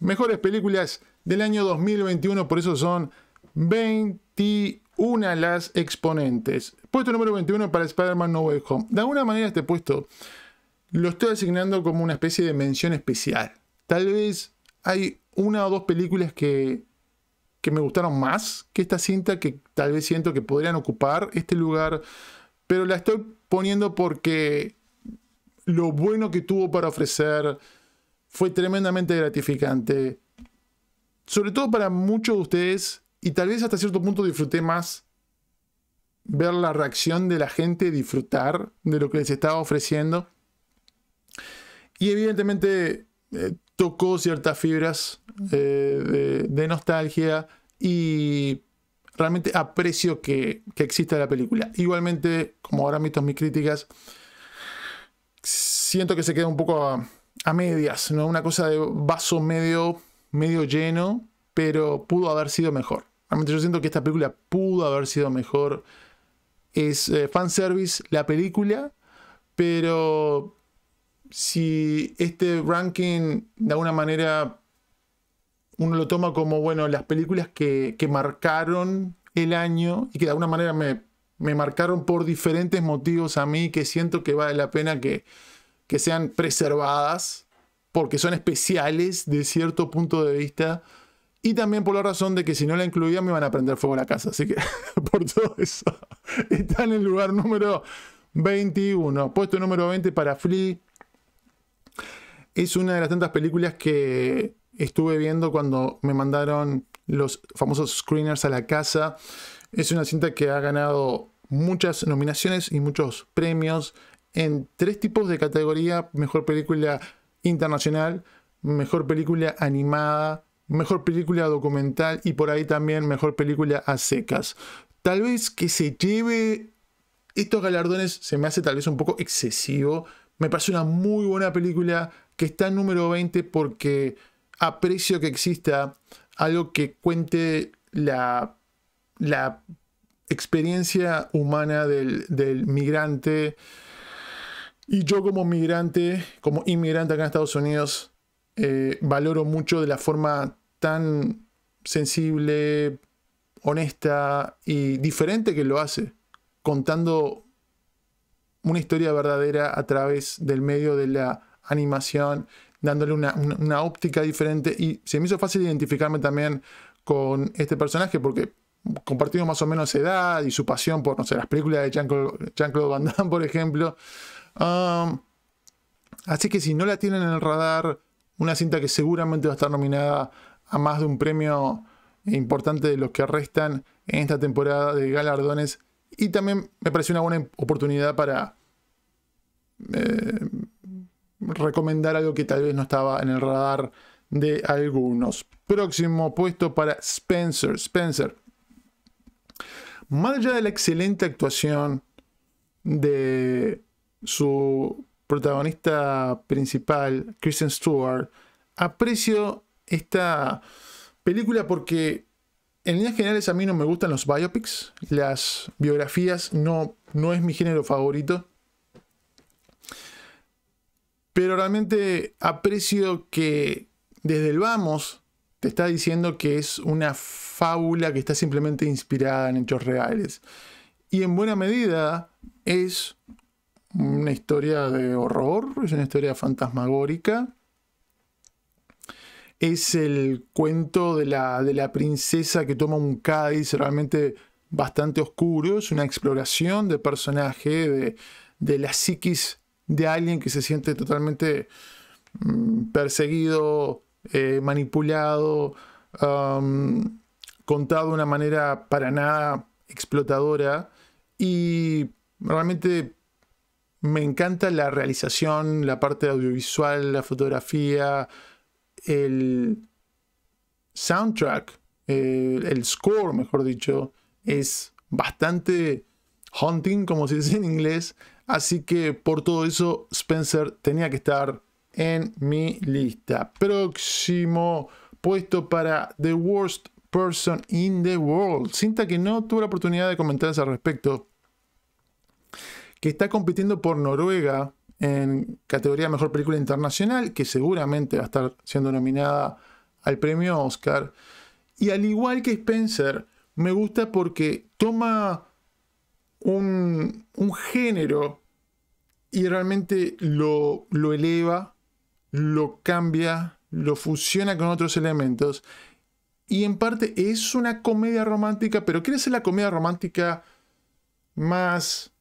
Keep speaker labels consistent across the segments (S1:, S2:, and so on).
S1: mejores películas del año 2021, por eso son 21 las exponentes. Puesto número 21 para Spider-Man No Way Home. De alguna manera este puesto lo estoy asignando como una especie de mención especial. Tal vez hay una o dos películas que, que me gustaron más que esta cinta, que tal vez siento que podrían ocupar este lugar, pero la estoy poniendo porque lo bueno que tuvo para ofrecer fue tremendamente gratificante. Sobre todo para muchos de ustedes, y tal vez hasta cierto punto disfruté más ver la reacción de la gente, disfrutar de lo que les estaba ofreciendo. Y evidentemente eh, tocó ciertas fibras eh, de, nostalgia y realmente aprecio que, exista la película. Igualmente, como ahora visto mis críticas, siento que se queda un poco a medias, ¿no? Una cosa de vaso medio, medio lleno, pero pudo haber sido mejor. Realmente yo siento que esta película pudo haber sido mejor. Es fan eh, fanservice la película, pero si este ranking de alguna manera uno lo toma como, bueno, las películas que, que marcaron el año y que de alguna manera me, me marcaron por diferentes motivos a mí, que siento que vale la pena que, que sean preservadas porque son especiales de cierto punto de vista y también por la razón de que si no la incluía me iban a prender fuego la casa. Así que por todo eso está en el lugar número 21. Puesto número 20 para Flea. Es una de las tantas películas que estuve viendo cuando me mandaron los famosos screeners a la casa. Es una cinta que ha ganado muchas nominaciones y muchos premios en tres tipos de categoría, mejor película internacional, mejor película animada, mejor película documental y por ahí también mejor película a secas. Tal vez que se lleve estos galardones se me hace tal vez un poco excesivo. Me parece una muy buena película que está en número 20 porque aprecio que exista algo que cuente la, la experiencia humana del, del migrante y yo como migrante, como inmigrante acá en Estados Unidos, eh, valoro mucho de la forma tan sensible, honesta y diferente que lo hace, contando una historia verdadera a través del medio de la animación, dándole una, óptica diferente. Y se me hizo fácil identificarme también con este personaje porque compartimos más o menos edad y su pasión por, no sé, las películas de Jean-Claude Van Damme, por ejemplo así que si no la tienen en el radar, una cinta que seguramente va a estar nominada a más de un premio importante de los que restan en esta temporada de galardones. Y también me parece una buena oportunidad para eh, recomendar algo que tal vez no estaba en el radar de algunos. Próximo puesto para Spencer. Spencer. Más allá de la excelente actuación de su protagonista principal, Kristen Stewart, aprecio esta película porque en líneas generales a mí no me gustan los biopics, las biografías no, no es mi género favorito. Pero realmente aprecio que desde el vamos te está diciendo que es una fábula que está simplemente inspirada en hechos reales. Y en buena medida es una historia de horror, es una historia fantasmagórica. Es el cuento de la, de la princesa que toma un cádiz realmente bastante oscuro. Es una exploración de personaje, de, la psiquis de alguien que se siente totalmente mm, perseguido, eh, manipulado, contado de una manera para nada explotadora. Y realmente me encanta la realización, la parte audiovisual, la fotografía, el soundtrack, eh, el, score, mejor dicho, es bastante haunting, como se dice en inglés. Así que por todo eso, Spencer tenía que estar en mi lista. Próximo puesto para The Worst Person in the World. Cinta que no tuve la oportunidad de comentar al respecto, que está compitiendo por Noruega en categoría Mejor Película Internacional, que seguramente va a estar siendo nominada al premio Oscar. Y al igual que Spencer, me gusta porque toma un, género y realmente lo, lo eleva, lo cambia, lo fusiona con otros elementos. Y en parte es una comedia romántica, pero quiere ser la comedia romántica más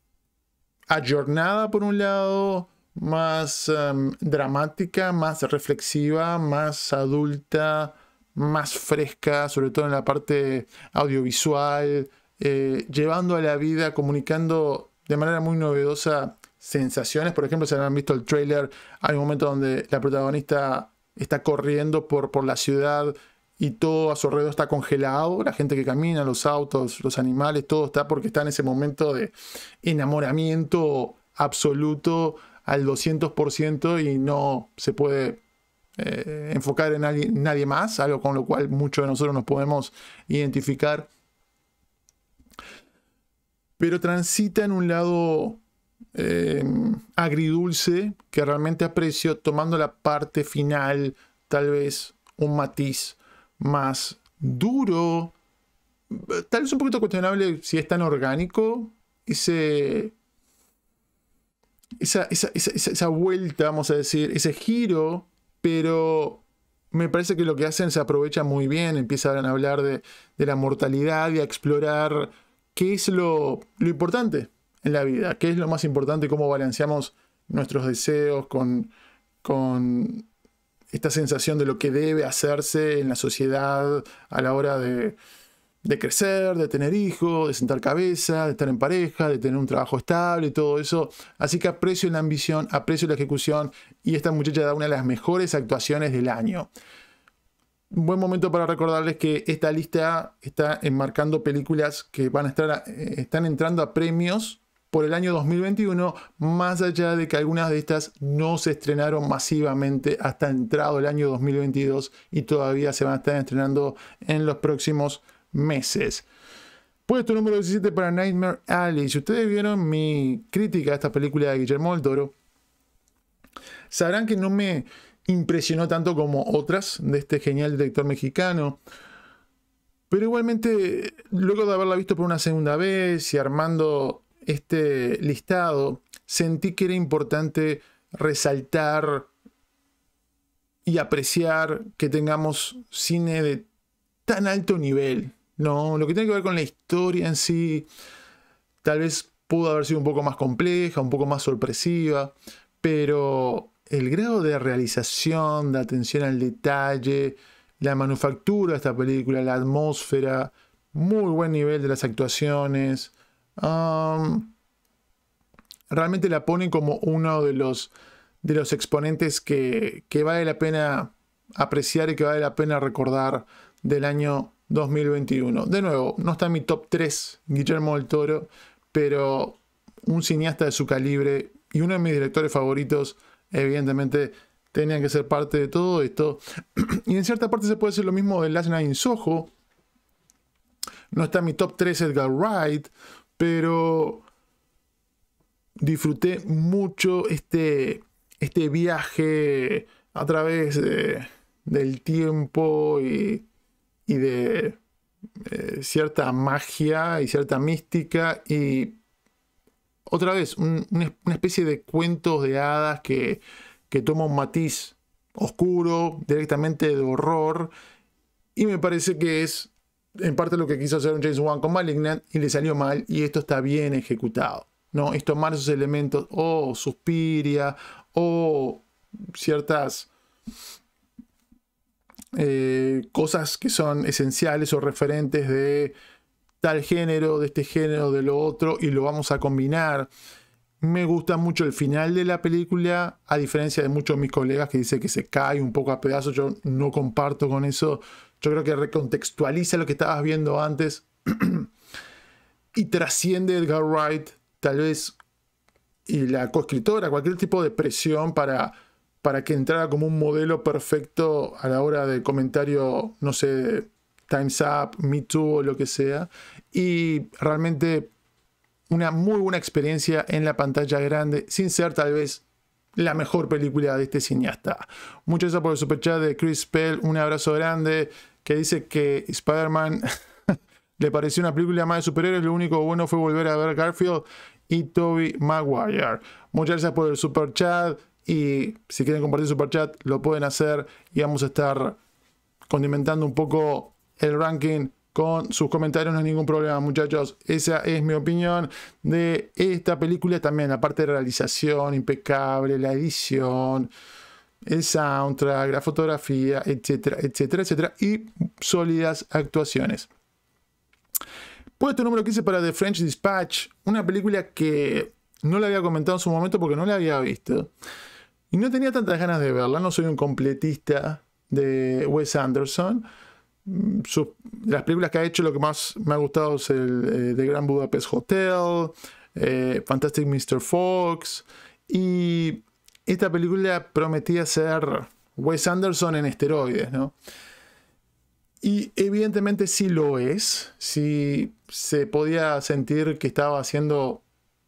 S1: ayornada por un lado, más em, dramática, más reflexiva, más adulta, más fresca, sobre todo en la parte audiovisual, eh, llevando a la vida, comunicando de manera muy novedosa sensaciones. Por ejemplo, si han visto el trailer, hay un momento donde la protagonista está corriendo por, por la ciudad y todo a su alrededor está congelado, la gente que camina, los autos, los animales, todo está porque está en ese momento de enamoramiento absoluto al 200% y no se puede eh, enfocar en nadie, más, algo con lo cual muchos de nosotros nos podemos identificar. Pero transita en un lado eh, agridulce que realmente aprecio, tomando la parte final, tal vez un matiz más duro, tal vez un poquito cuestionable si es tan orgánico, ese, esa, esa, vuelta, vamos a decir, ese giro, pero me parece que lo que hacen se aprovecha muy bien, empiezan a hablar de, la mortalidad y a explorar qué es lo, importante en la vida, qué es lo más importante, cómo balanceamos nuestros deseos con esta sensación de lo que debe hacerse en la sociedad a la hora de, crecer, de tener hijos, de sentar cabeza, de estar en pareja, de tener un trabajo estable, y todo eso. Así que aprecio la ambición, aprecio la ejecución y esta muchacha da una de las mejores actuaciones del año. Un buen momento para recordarles que esta lista está enmarcando películas que van a estar, eh, están entrando a premios por el año 2021, más allá de que algunas de estas no se estrenaron masivamente hasta entrado el año 2022 y todavía se van a estar estrenando en los próximos meses. Puesto número 17 para Nightmare Alley. Si ustedes vieron mi crítica a esta película de Guillermo del Toro, sabrán que no me impresionó tanto como otras de este genial director mexicano. Pero igualmente, luego de haberla visto por una segunda vez y armando este listado, sentí que era importante resaltar y apreciar que tengamos cine de tan alto nivel, ¿no? Lo que tiene que ver con la historia en sí, tal vez pudo haber sido un poco más compleja, un poco más sorpresiva, pero el grado de realización, de atención al detalle, la manufactura de esta película, la atmósfera, muy buen nivel de las actuaciones, realmente la ponen como uno de los, de los exponentes que, vale la pena apreciar y que vale la pena recordar del año 2021. De nuevo, no está en mi top 3 Guillermo del Toro, pero un cineasta de su calibre y uno de mis directores favoritos, evidentemente, tenían que ser parte de todo esto. y en cierta parte se puede decir lo mismo de Last Night in Soho. No está en mi top 3 Edgar Wright pero disfruté mucho este, este viaje a través del tiempo y, de eh, cierta magia y cierta mística y otra vez una especie de cuentos de hadas que toma un matiz oscuro, directamente de horror, y me parece que es en parte lo que quiso hacer un James Wan con Malignant y le salió mal y esto está bien ejecutado. ¿no? Es tomar esos elementos, o suspiria, o ciertas eh, cosas que son esenciales o referentes de tal género, de este género, de lo otro, y lo vamos a combinar. Me gusta mucho el final de la película, a diferencia de muchos de mis colegas que dicen que se cae un poco a pedazos. Yo no comparto con eso. Yo creo que recontextualiza lo que estabas viendo antes y trasciende Edgar Wright, tal vez, y la coescritora, cualquier tipo de presión para, para que entrara como un modelo perfecto a la hora de comentario, no sé, Time's Up, Me Too o lo que sea. Y realmente una muy buena experiencia en la pantalla grande, sin ser tal vez la mejor película de este cineasta. Muchas gracias por el superchat de Chris Pell, un abrazo grande que dice que Spider-Man le pareció una película más de superhéroes, lo único bueno fue volver a ver Garfield y Toby Maguire. Muchas gracias por el super chat y si quieren compartir super chat lo pueden hacer y vamos a estar condimentando un poco el ranking con sus comentarios, no hay ningún problema muchachos. Esa es mi opinión de esta película también, la parte de realización impecable, la edición el soundtrack, la fotografía, etcétera, etcétera, etcétera, y sólidas actuaciones. Puesto número 15 para The French Dispatch, una película que no le había comentado en su momento porque no la había visto. Y no tenía tantas ganas de verla, no soy un completista de Wes Anderson. Mm, las películas que ha hecho, lo que más me ha gustado es el eh, The Grand Budapest Hotel, eh, Fantastic Mr. Fox, y esta película prometía ser Wes Anderson en esteroides, ¿no? Y evidentemente sí lo es, Si se podía sentir que estaba haciendo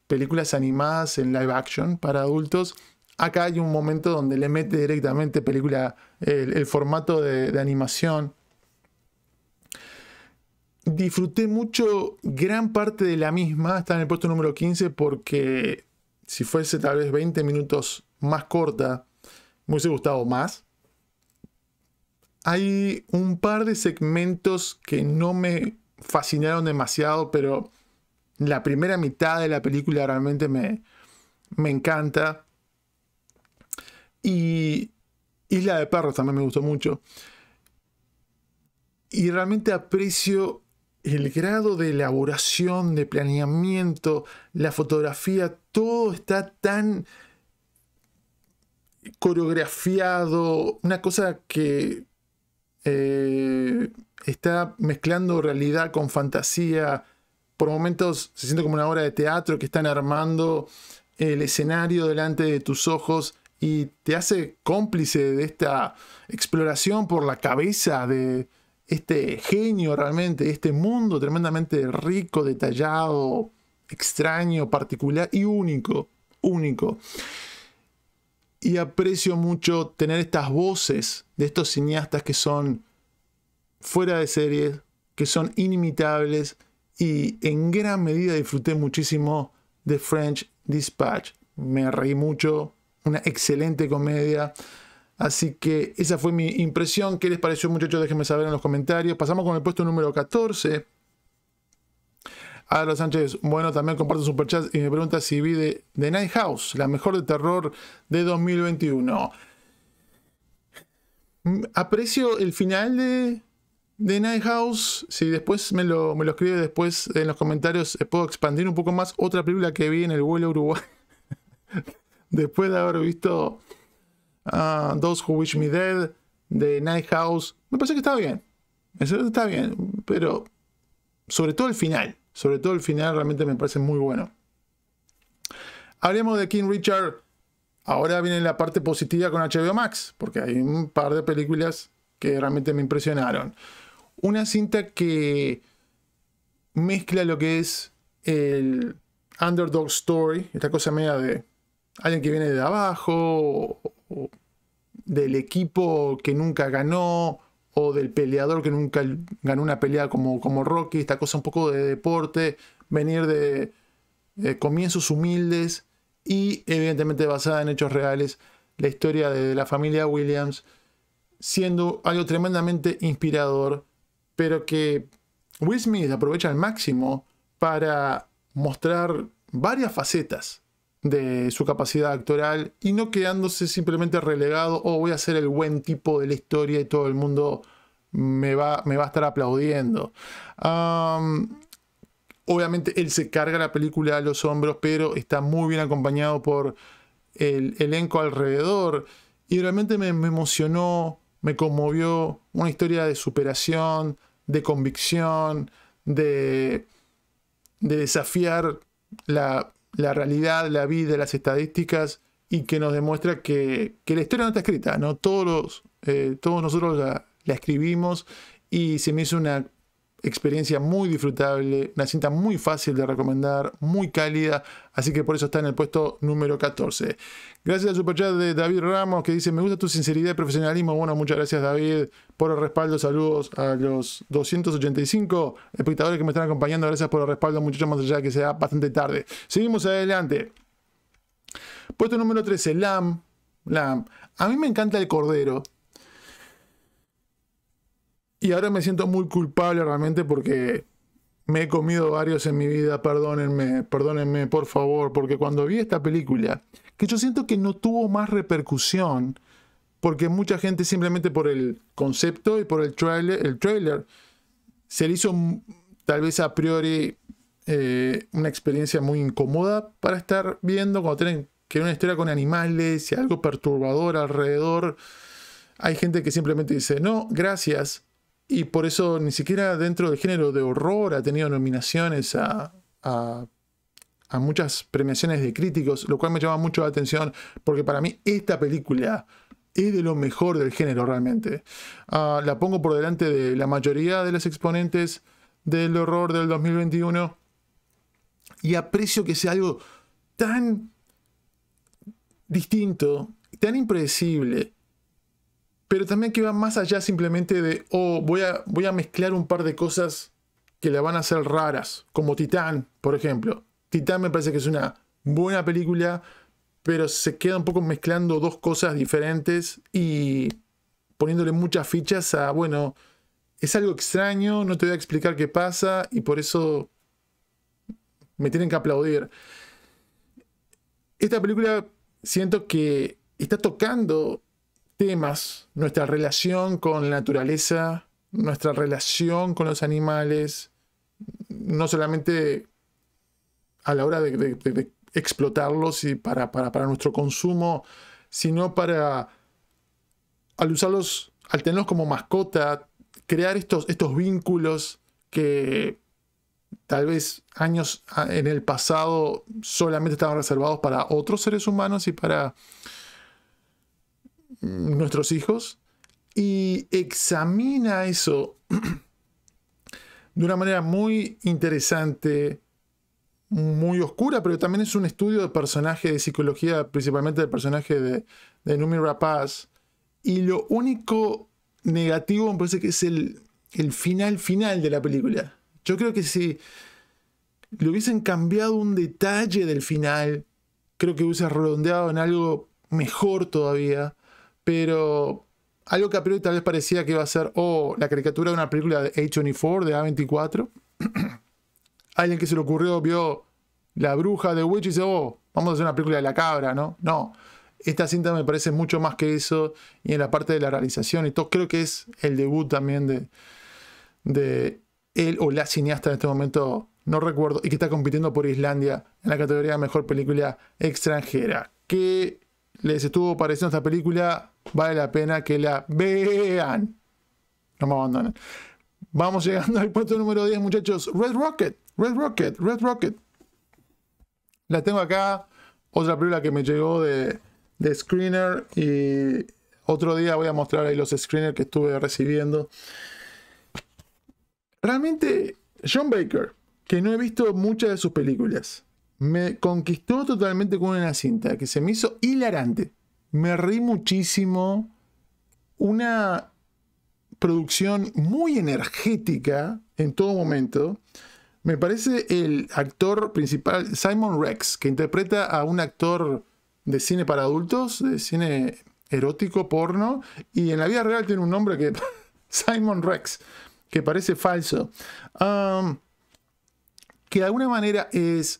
S1: películas animadas en live action para adultos. Acá hay un momento donde le mete directamente película, el, formato de, de animación. Disfruté mucho gran parte de la misma, está en el puesto número 15 porque si fuese tal vez 20 minutos más corta, me hubiese gustado más. Hay un par de segmentos que no me fascinaron demasiado, pero la primera mitad de la película realmente me, me encanta. Y Isla de Perros también me gustó mucho. Y realmente aprecio el grado de elaboración, de planeamiento, la fotografía, todo está tan coreografiado, una cosa que eh, está mezclando realidad con fantasía. Por momentos se siente como una obra de teatro que están armando el escenario delante de tus ojos y te hace cómplice de esta exploración por la cabeza de este genio realmente, este mundo tremendamente rico, detallado, extraño, particular y único, único y aprecio mucho tener estas voces de estos cineastas que son fuera de series, que son inimitables y en gran medida disfruté muchísimo de French Dispatch. Me reí mucho, una excelente comedia. Así que esa fue mi impresión. ¿Qué les pareció muchachos? Déjenme saber en los comentarios. Pasamos con el puesto número 14. Álvaro Sánchez, bueno, también comparto comparte superchat y me pregunta si vi de, Night House, la mejor de terror de 2021. Mm, aprecio el final de, The Night House. Si después me lo, me escribe después en los comentarios, eh, puedo expandir un poco más. Otra película que vi en el vuelo Uruguay. después de haber visto ah, Those Who Wish Me Dead de Night House. Me parece que está bien. Está bien, pero sobre todo el final sobre todo el final realmente me parece muy bueno. Hablemos de King Richard. Ahora viene la parte positiva con HBO Max, porque hay un par de películas que realmente me impresionaron. Una cinta que mezcla lo que es el underdog story, esta cosa media de alguien que viene de abajo, del equipo que nunca ganó, o del peleador que nunca ganó una pelea como, como Rocky, esta cosa un poco de deporte, venir de, comienzos humildes y evidentemente basada en hechos reales, la historia de la familia Williams, siendo algo tremendamente inspirador, pero que Will Smith aprovecha al máximo para mostrar varias facetas de su capacidad actoral y no quedándose simplemente relegado o oh, voy a ser el buen tipo de la historia y todo el mundo me va, me va a estar aplaudiendo. obviamente él se carga la película a los hombros, pero está muy bien acompañado por el elenco alrededor y realmente me, emocionó, me conmovió una historia de superación, de convicción, de, de desafiar la la realidad, la vida, las estadísticas y que nos demuestra que, la historia no está escrita, ¿no? Todos, eh, todos nosotros la, la escribimos y se me hizo una experiencia muy disfrutable, una cinta muy fácil de recomendar, muy cálida, así que por eso está en el puesto número 14. Gracias al superchat de David Ramos que dice, me gusta tu sinceridad y profesionalismo. Bueno, muchas gracias David por el respaldo, saludos a los 285 espectadores que me están acompañando, gracias por el respaldo, muchachos, más allá de que sea bastante tarde. Seguimos adelante. Puesto número 13, Lam. Lam. A mí me encanta el cordero. Y ahora me siento muy culpable realmente porque me he comido varios en mi vida, perdónenme, perdónenme por favor, porque cuando vi esta película, que yo siento que no tuvo más repercusión, porque mucha gente simplemente por el concepto y por el trailer, el trailer se le hizo tal vez a priori eh, una experiencia muy incómoda para estar viendo, cuando tienen que una historia con animales y algo perturbador alrededor, hay gente que simplemente dice, no, gracias, y por eso ni siquiera dentro del género de horror ha tenido nominaciones a, muchas premiaciones de críticos, lo cual me llama mucho la atención porque para mí esta película es de lo mejor del género realmente. Ah, la pongo por delante de la mayoría de los exponentes del horror del 2021 y aprecio que sea algo tan distinto, tan impredecible, pero también que va más allá simplemente de, oh, voy a, voy a mezclar un par de cosas que le van a hacer raras, como Titán, por ejemplo. Titán me parece que es una buena película, pero se queda un poco mezclando dos cosas diferentes y poniéndole muchas fichas a, bueno, es algo extraño, no te voy a explicar qué pasa y por eso me tienen que aplaudir. Esta película siento que está tocando temas, nuestra relación con la naturaleza, nuestra relación con los animales, no solamente a la hora de, explotarlos y para, nuestro consumo, sino para al usarlos, al tenerlos como mascota, crear estos, estos vínculos que tal vez años en el pasado solamente estaban reservados para otros seres humanos y para Mm, nuestros hijos y examina eso de una manera muy interesante, muy oscura, pero también es un estudio de personaje, de psicología, principalmente del personaje de, de Numi Rapaz. Y lo único negativo me parece que es el, el final final de la película. Yo creo que si le hubiesen cambiado un detalle del final, creo que hubiese redondeado en algo mejor todavía. Pero algo que a priori tal vez parecía que iba a ser, oh, la caricatura de una película de H24, de A24. Alguien que se le ocurrió vio La Bruja de Witch y dice, oh, vamos a hacer una película de la cabra, ¿no? No. Esta cinta me parece mucho más que eso. Y en la parte de la realización y todo, creo que es el debut también de, de él o la cineasta en este momento, no recuerdo, y que está compitiendo por Islandia en la categoría de mejor película extranjera. ¿Qué les estuvo pareciendo esta película? Vale la pena que la vean. No me abandonen. Vamos llegando al puesto número 10, muchachos. Red Rocket, Red Rocket, Red Rocket. La tengo acá. Otra película que me llegó de, de Screener. Y otro día voy a mostrar ahí los screeners que estuve recibiendo. Realmente, John Baker, que no he visto muchas de sus películas, me conquistó totalmente con una cinta que se me hizo hilarante me reí muchísimo. Una producción muy energética en todo momento. Me parece el actor principal, Simon Rex, que interpreta a un actor de cine para adultos, de cine erótico, porno, y en la vida real tiene un nombre que. Simon Rex, que parece falso. que de alguna manera es.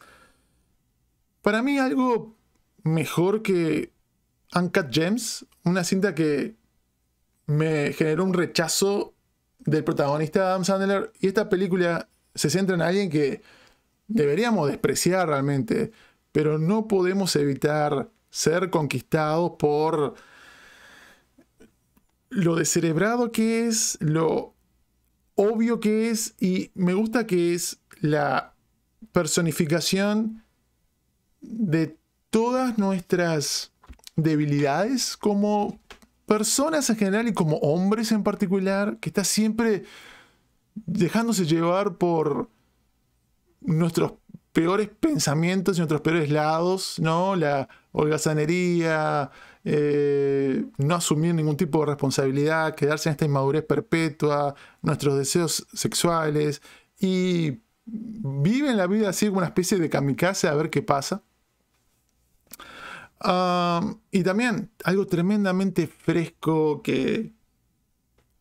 S1: Para mí, algo mejor que Uncut Gems, una cinta que me generó un rechazo del protagonista Adam Sandler. Y esta película se centra en alguien que deberíamos despreciar realmente, pero no podemos evitar ser conquistados por lo descerebrado que es, lo obvio que es, y me gusta que es la personificación de todas nuestras debilidades como personas en general y como hombres en particular, que está siempre dejándose llevar por nuestros peores pensamientos y nuestros peores lados, ¿no? La holgazanería, eh, no asumir ningún tipo de responsabilidad, quedarse en esta inmadurez perpetua, nuestros deseos sexuales y viven la vida así como una especie de kamikaze a ver qué pasa y también algo tremendamente fresco que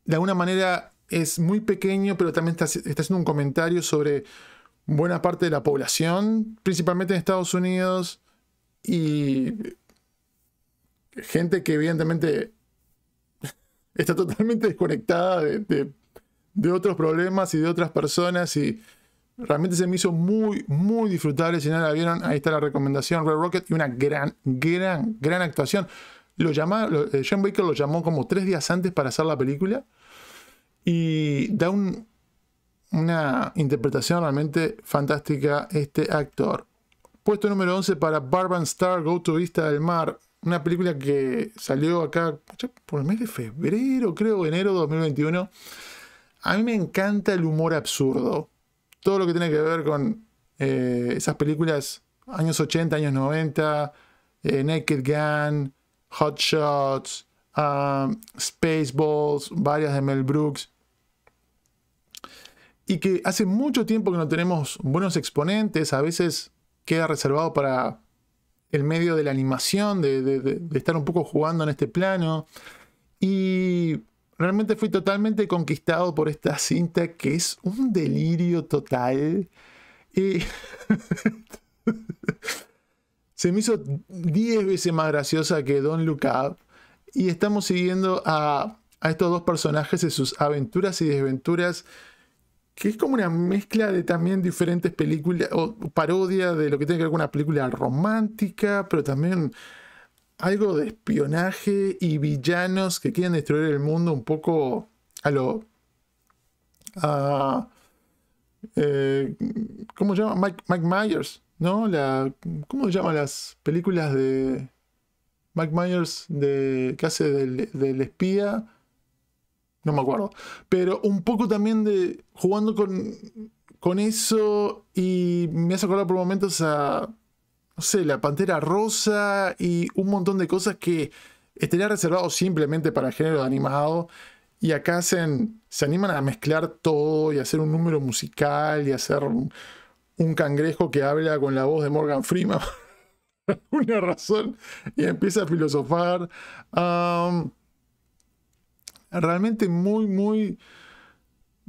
S1: de alguna manera es muy pequeño, pero también está, haciendo un comentario sobre buena parte de la población, principalmente en Estados Unidos, y gente que evidentemente está totalmente desconectada de, de otros problemas y de otras personas y Realmente se me hizo muy, muy disfrutable. Si no la vieron, ahí está la recomendación. Red Rocket y una gran, gran, gran actuación. Lo llamó, eh, John Baker lo llamó como tres días antes para hacer la película. Y da una interpretación realmente fantástica este actor. Puesto número 11 para Barban Star, Go to Vista del Mar. Una película que salió acá por el mes de febrero, creo, enero de 2021. A mí me encanta el humor absurdo todo lo que tiene que ver con eh, esas películas años 80, años 90, eh, Naked Gun, Hot Shots, um, Spaceballs, varias de Mel Brooks. Y que hace mucho tiempo que no tenemos buenos exponentes, a veces queda reservado para el medio de la animación, de, de estar un poco jugando en este plano. Y Realmente fui totalmente conquistado por esta cinta que es un delirio total. Y se me hizo 10 veces más graciosa que Don Look Y estamos siguiendo a, a estos dos personajes en sus aventuras y desventuras que es como una mezcla de también diferentes películas o parodia de lo que tiene que ver con una película romántica, pero también algo de espionaje y villanos que quieren destruir el mundo un poco a lo... Eh, ¿Cómo se llama? Mike, Myers, ¿no? La, ¿Cómo se llaman las películas de Mike Myers de, que hace del, espía? No me acuerdo. Pero un poco también de jugando con, con eso y me hace acordar por momentos a sé, la Pantera Rosa y un montón de cosas que estaría reservado simplemente para género animado. Y acá hacen, se animan a mezclar todo y hacer un número musical y hacer un, cangrejo que habla con la voz de Morgan Freeman. una razón y empieza a filosofar. realmente muy, muy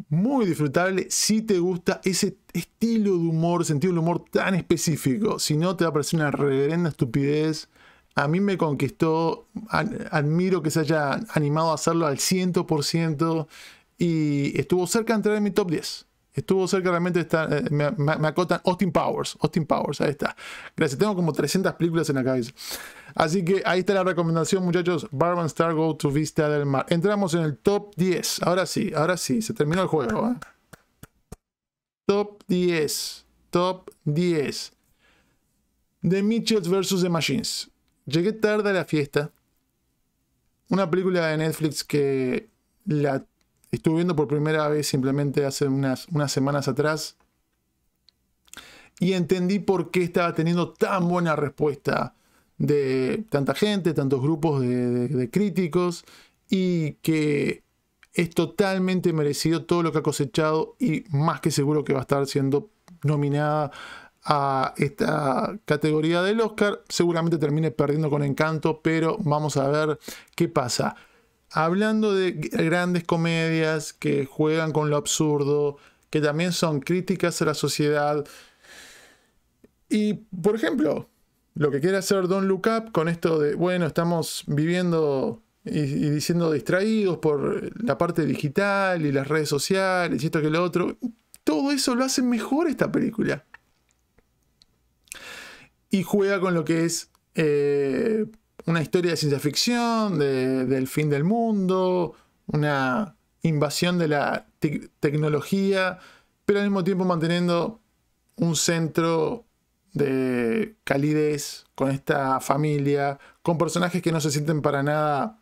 S1: muy disfrutable si te gusta ese estilo de humor, sentido de humor tan específico. Si no, te va a parecer una reverenda estupidez. A mí me conquistó, admiro que se haya animado a hacerlo al 100% y estuvo cerca de entrar en mi top 10. Estuvo cerca realmente, está, eh, me, acotan Austin Powers, Austin Powers, ahí está. Gracias, tengo como 300 películas en la cabeza. Así que ahí está la recomendación, muchachos. Barban Star Go to Vista del Mar. Entramos en el top 10. Ahora sí, ahora sí, se terminó el juego. ¿eh? Top 10. Top 10. The Mitchells vs. The Machines. Llegué tarde a la fiesta. Una película de Netflix que la estuve viendo por primera vez simplemente hace unas, semanas atrás y entendí por qué estaba teniendo tan buena respuesta de tanta gente, tantos grupos de, de, críticos y que es totalmente merecido todo lo que ha cosechado y más que seguro que va a estar siendo nominada a esta categoría del Oscar. Seguramente termine perdiendo con encanto, pero vamos a ver qué pasa hablando de grandes comedias que juegan con lo absurdo, que también son críticas a la sociedad. Y, por ejemplo, lo que quiere hacer Don Look Up con esto de, bueno, estamos viviendo y, diciendo distraídos por la parte digital y las redes sociales y esto que lo otro. Todo eso lo hace mejor esta película. Y juega con lo que es eh, una historia de ciencia ficción, del fin del mundo, una invasión de la tecnología, pero al mismo tiempo manteniendo un centro de calidez con esta familia, con personajes que no se sienten para nada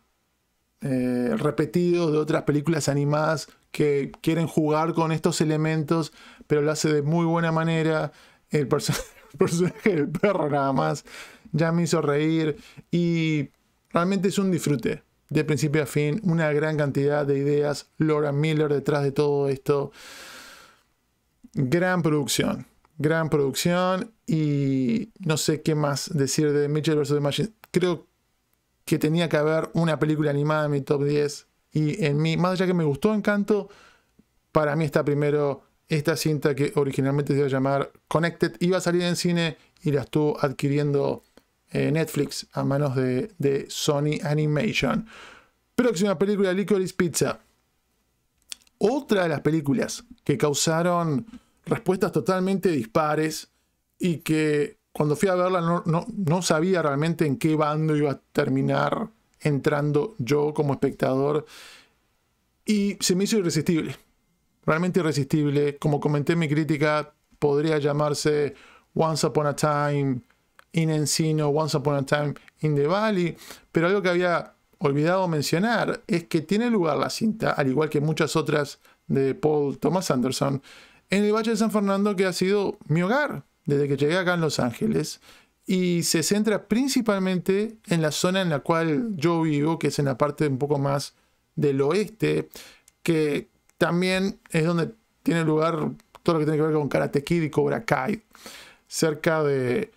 S1: eh, repetidos de otras películas animadas que quieren jugar con estos elementos, pero lo hace de muy buena manera el, el personaje del perro nada más ya me hizo reír y realmente es un disfrute. De principio a fin, una gran cantidad de ideas. Laura Miller detrás de todo esto. Gran producción. Gran producción. Y no sé qué más decir de Mitchell vs. Imagine... Creo que tenía que haber una película animada en mi top 10. Y en mí, más allá que me gustó Encanto, para mí está primero esta cinta que originalmente se iba a llamar Connected. Iba a salir en cine y la estuvo adquiriendo eh, Netflix a manos de, Sony Animation. Próxima película, Licorice Pizza. Otra de las películas que causaron respuestas totalmente dispares y que cuando fui a verla no, no sabía realmente en qué bando iba a terminar entrando yo como espectador y se me hizo irresistible, realmente irresistible. Como comenté en mi crítica, podría llamarse Once Upon a Time In Encino, Once Upon a Time in the Valley. Pero algo que había olvidado mencionar es que tiene lugar la cinta, al igual que muchas otras de Paul Thomas Anderson, en el Valle de San Fernando que ha sido mi hogar desde que llegué acá en Los Ángeles y se centra principalmente en la zona en la cual yo vivo, que es en la parte un poco más del oeste, que también es donde tiene lugar todo lo que tiene que ver con Karate Kid y Cobra Kai, cerca de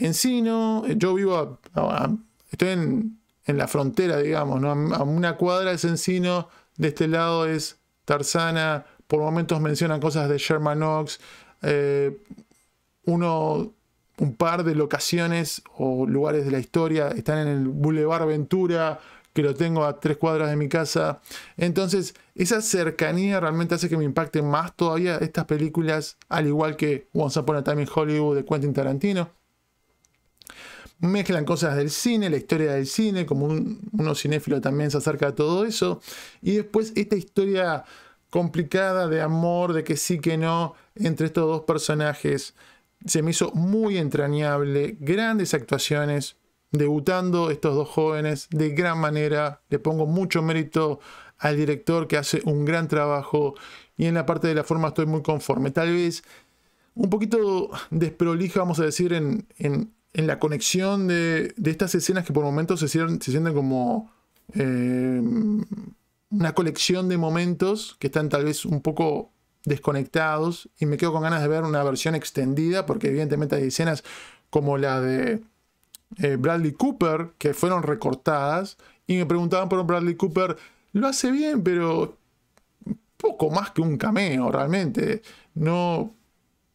S1: Encino, eh, yo vivo, estoy en, la frontera, digamos, a una cuadra es Encino, de este lado es Tarzana, por momentos mencionan cosas de Sherman Oaks, eh, uno, un par de locaciones o lugares de la historia están en el Boulevard Ventura, que lo tengo a tres cuadras de mi casa. Entonces, esa cercanía realmente hace que me impacten más todavía estas películas, al igual que Once Upon a Time in Hollywood de Quentin Tarantino mezclan cosas del cine, la historia del cine, como un, uno cinéfilo también se acerca a todo eso, y después esta historia complicada de amor, de que sí, que no, entre estos dos personajes, se me hizo muy entrañable, grandes actuaciones, debutando estos dos jóvenes de gran manera, le pongo mucho mérito al director que hace un gran trabajo y en la parte de la forma estoy muy conforme, tal vez un poquito desprolija, vamos a decir, en en la conexión de, estas escenas que por momentos se, sienten, se sienten como em, una colección de momentos que están tal vez un poco desconectados y me quedo con ganas de ver una versión extendida porque evidentemente hay escenas como la de eh, Bradley Cooper que fueron recortadas y me preguntaban por Bradley Cooper, lo hace bien pero poco más que un cameo realmente, no,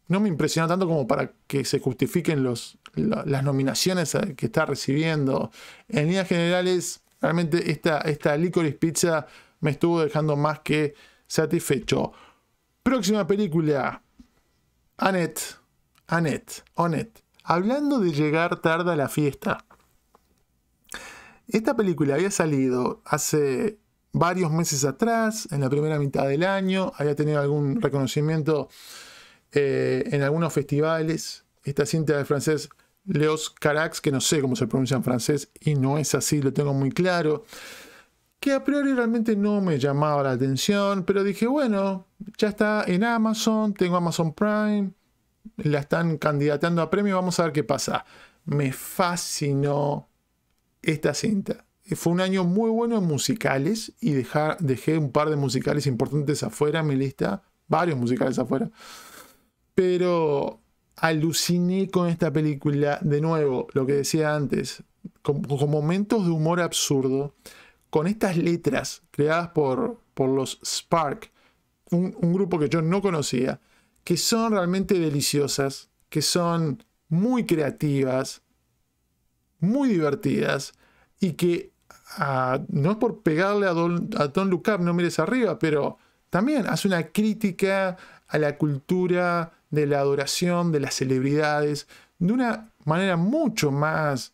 S1: no me impresiona tanto como para que se justifiquen los, las nominaciones que está recibiendo. En líneas generales, realmente esta, esta Licorice Pizza me estuvo dejando más que satisfecho. Próxima película. Annette. Annette. Onet. Hablando de llegar tarde a la fiesta. Esta película había salido hace varios meses atrás, en la primera mitad del año, había tenido algún reconocimiento eh, en algunos festivales. Esta cinta de francés Leos Carax, que no sé cómo se pronuncia en francés y no es así, lo tengo muy claro, que a priori realmente no me llamaba la atención, pero dije, bueno, ya está en Amazon, tengo Amazon Prime, la están candidatando a premio, vamos a ver qué pasa. Me fascinó esta cinta. Fue un año muy bueno en musicales y dejé un par de musicales importantes afuera mi lista, varios musicales afuera. Pero aluciné con esta película, de nuevo, lo que decía antes, con, momentos de humor absurdo, con estas letras creadas por, por los Spark, un, grupo que yo no conocía, que son realmente deliciosas, que son muy creativas, muy divertidas y que ah, no es por pegarle a, Don, a Don no mires arriba, pero también hace una crítica a la cultura de la adoración de las celebridades de una manera mucho más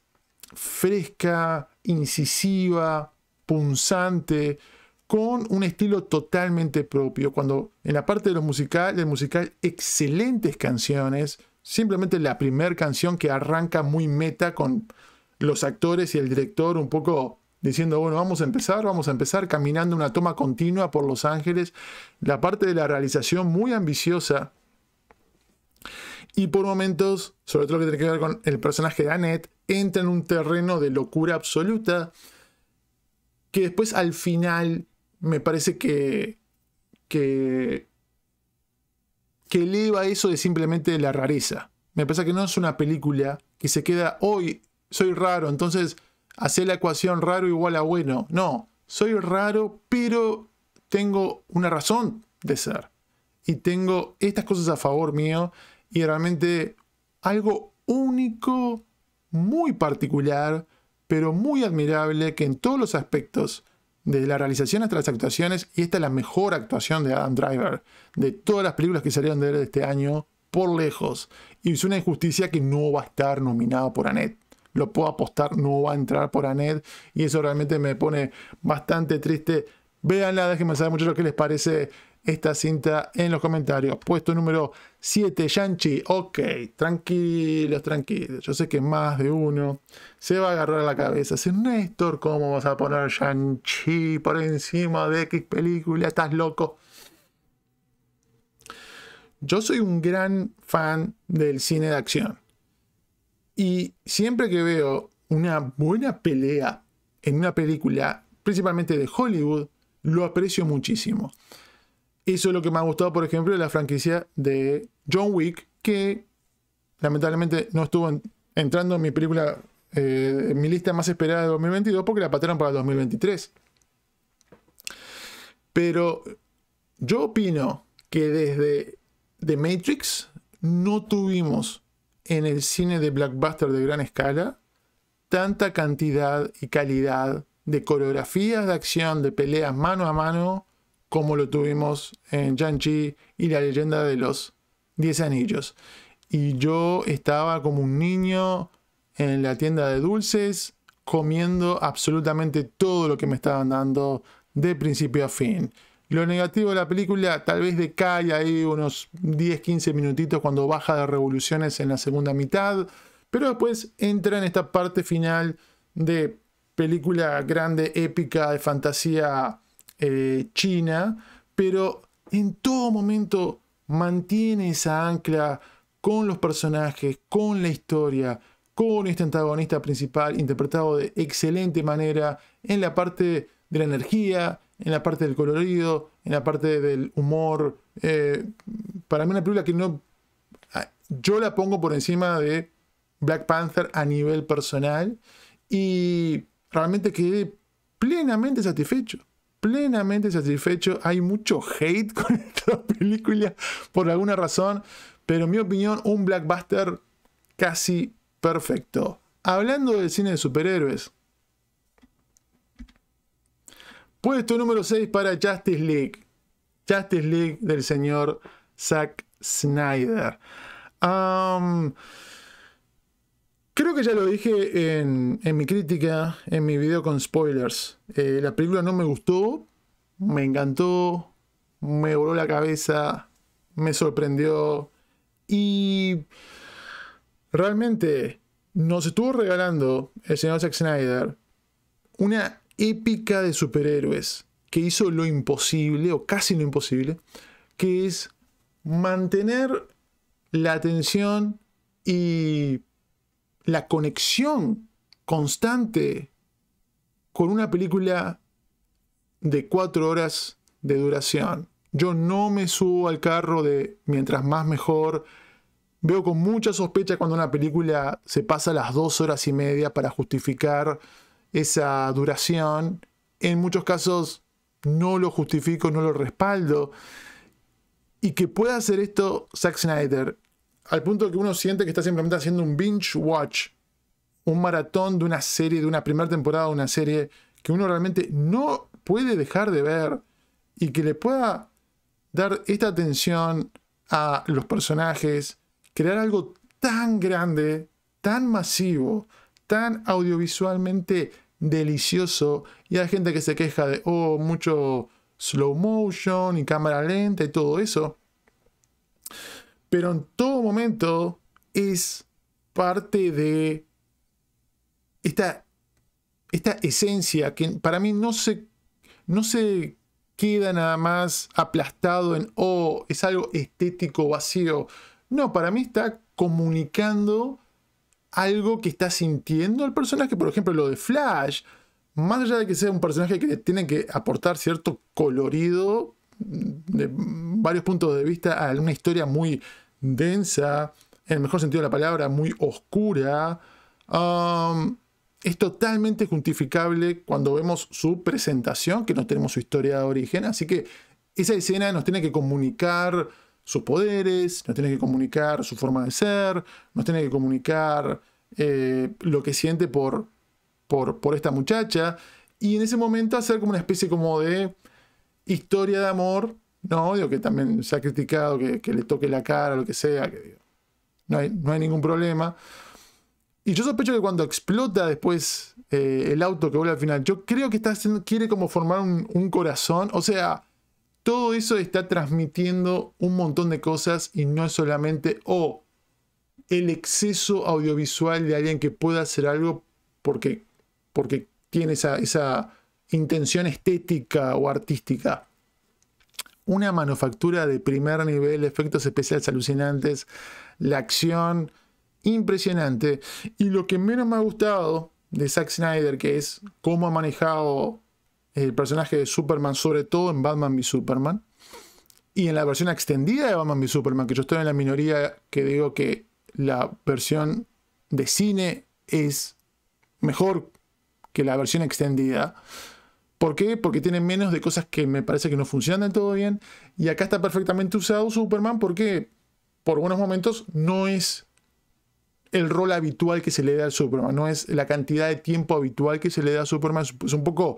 S1: fresca, incisiva, punzante, con un estilo totalmente propio. Cuando en la parte de los musicales, musical, excelentes canciones, simplemente la primera canción que arranca muy meta con los actores y el director un poco diciendo, bueno, vamos a empezar, vamos a empezar caminando una toma continua por Los Ángeles, la parte de la realización muy ambiciosa y por momentos, sobre todo lo que tiene que ver con el personaje de Annette, entra en un terreno de locura absoluta que después al final me parece que que que eleva eso de simplemente la rareza. Me parece que no es una película que se queda hoy soy raro, entonces hacer la ecuación raro igual a bueno. No, soy raro, pero tengo una razón de ser. Y tengo estas cosas a favor mío y realmente algo único, muy particular, pero muy admirable que en todos los aspectos, desde la realización hasta las actuaciones, y esta es la mejor actuación de Adam Driver, de todas las películas que salieron de este año, por lejos. Y es una injusticia que no va a estar nominado por Annette lo puedo apostar, no va a entrar por ANED y eso realmente me pone bastante triste. Véanla, déjenme saber lo que les parece esta cinta en los comentarios. Puesto número 7, Yanchi. Ok, tranquilos, tranquilos. Yo sé que más de uno se va a agarrar la cabeza. Si Néstor, ¿cómo vas a poner Yanchi por encima de X película? Estás loco. Yo soy un gran fan del cine de acción. Y siempre que veo una buena pelea en una película, principalmente de Hollywood, lo aprecio muchísimo. Eso es lo que me ha gustado, por ejemplo, de la franquicia de John Wick, que lamentablemente no estuvo entrando en mi película, eh, en mi lista más esperada de 2022, porque la patearon para 2023. Pero yo opino que desde The Matrix no tuvimos en el cine de blackbuster de gran escala tanta cantidad y calidad de coreografías de acción, de peleas mano a mano, como lo tuvimos en yanchi y la leyenda de los Diez Anillos. Y yo estaba como un niño en la tienda de dulces, comiendo absolutamente todo lo que me estaban dando de principio a fin. Lo negativo de la película tal vez decae ahí unos 10-15 minutitos cuando baja de revoluciones en la segunda mitad, pero después entra en esta parte final de película grande, épica, de fantasía eh, china, pero en todo momento mantiene esa ancla con los personajes, con la historia, con este antagonista principal interpretado de excelente manera en la parte de la energía, en la parte del colorido, en la parte del humor. Eh, para mí una película que no... Ah, yo la pongo por encima de Black Panther a nivel personal y realmente quedé plenamente satisfecho. Plenamente satisfecho. Hay mucho hate con esta película por alguna razón, pero en mi opinión un blackbuster casi perfecto. Hablando del cine de superhéroes, Puesto número 6 para Justice League. Justice League del señor Zack Snyder. creo que ya lo dije en, mi crítica, en mi video con spoilers. Eh, la película no me gustó, me encantó, me voló la cabeza, me sorprendió y realmente nos estuvo regalando el señor Zack Snyder una épica de superhéroes que hizo lo imposible, o casi lo imposible, que es mantener la atención y la conexión constante con una película de cuatro horas de duración. Yo no me subo al carro de mientras más mejor. Veo con mucha sospecha cuando una película se pasa las dos horas y media para justificar esa duración. En muchos casos no lo justifico, no lo respaldo. Y que pueda hacer esto Zack Snyder, al punto que uno siente que está simplemente haciendo un binge watch, un maratón de una serie, de una primera temporada de una serie que uno realmente no puede dejar de ver y que le pueda dar esta atención a los personajes, crear algo tan grande, tan masivo, tan audiovisualmente delicioso y hay gente que se queja de, oh, mucho slow motion y cámara lenta y todo eso. Pero en todo momento es parte de esta, esta esencia que para mí no se, no se queda nada más aplastado en, oh, es algo estético vacío. No, para mí está comunicando algo que está sintiendo el personaje, por ejemplo, lo de Flash, más allá de que sea un personaje que tiene que aportar cierto colorido de varios puntos de vista a una historia muy densa, en el mejor sentido de la palabra, muy oscura, um, es totalmente justificable cuando vemos su presentación, que no tenemos su historia de origen, así que esa escena nos tiene que comunicar sus poderes, nos tiene que comunicar su forma de ser, nos tiene que comunicar eh, lo que siente por, por, esta muchacha. Y en ese momento hacer como una especie como de historia de amor, ¿no? Digo, que también se ha criticado que, le toque la cara, lo que sea, que no, hay, no hay ningún problema. Y yo sospecho que cuando explota después eh, el auto que vuelve al final, yo creo que está haciendo, quiere como formar un, un corazón, o sea, todo eso está transmitiendo un montón de cosas y no es solamente o el exceso audiovisual de alguien que pueda hacer algo porque, porque tiene esa, esa intención estética o artística. Una manufactura de primer nivel, efectos especiales alucinantes, la acción impresionante. Y lo que menos me ha gustado de Zack Snyder, que es cómo ha manejado el personaje de Superman, sobre todo en Batman v Superman. Y en la versión extendida de Batman v Superman, que yo estoy en la minoría que digo que la versión de cine es mejor que la versión extendida. ¿Por qué? Porque tiene menos de cosas que me parece que no funcionan todo bien. Y acá está perfectamente usado Superman porque por buenos momentos no es el rol habitual que se le da al Superman, no es la cantidad de tiempo habitual que se le da a Superman. Es un poco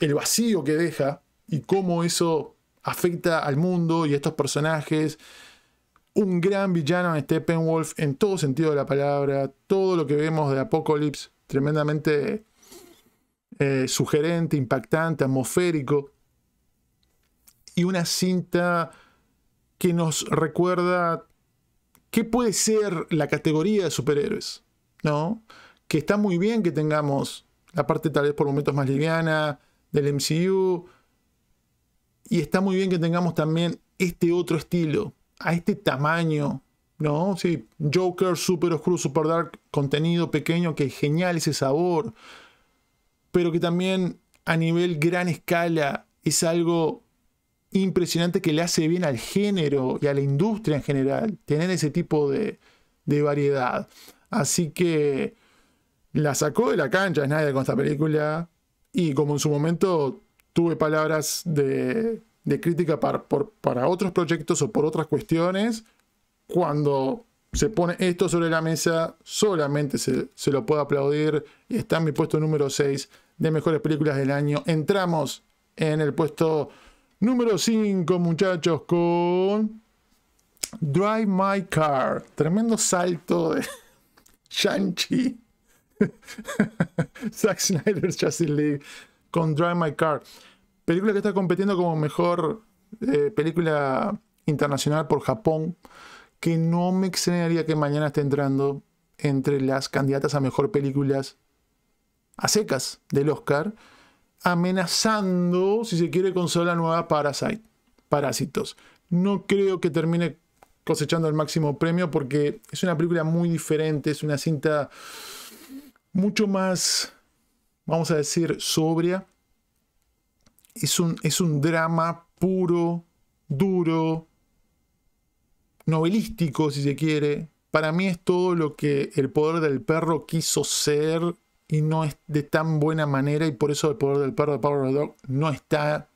S1: el vacío que deja y cómo eso afecta al mundo y a estos personajes. Un gran villano en Steppenwolf en todo sentido de la palabra. Todo lo que vemos de Apocalypse, tremendamente eh, sugerente, impactante, atmosférico. Y una cinta que nos recuerda qué puede ser la categoría de superhéroes, ¿no? Que está muy bien que tengamos la parte tal vez por momentos más liviana, del MCU. Y está muy bien que tengamos también este otro estilo, a este tamaño, ¿no? Sí, Joker, super oscuro, super dark, contenido pequeño, que es genial ese sabor, pero que también a nivel gran escala es algo impresionante que le hace bien al género y a la industria en general, tener ese tipo de, variedad. Así que la sacó de la cancha Snyder con esta película y como en su momento tuve palabras de, crítica para, otros proyectos o por otras cuestiones, cuando se pone esto sobre la mesa, solamente se, se lo puedo aplaudir. Y está en mi puesto número 6 de mejores películas del año. Entramos en el puesto número 5, muchachos, con Drive My Car. Tremendo salto de shang Zack Snyder's Justice League con Drive My Car. Película que está compitiendo como mejor eh, película internacional por Japón. Que no me extrañaría que mañana esté entrando entre las candidatas a mejor películas a secas del Oscar, amenazando si se quiere con la nueva Parasite, Parásitos. No creo que termine cosechando el máximo premio porque es una película muy diferente, es una cinta mucho más, vamos a decir, sobria. Es un, es un drama puro, duro, novelístico, si se quiere. Para mí es todo lo que el poder del perro quiso ser y no es de tan buena manera y por eso el poder del perro de Power of the Dog no está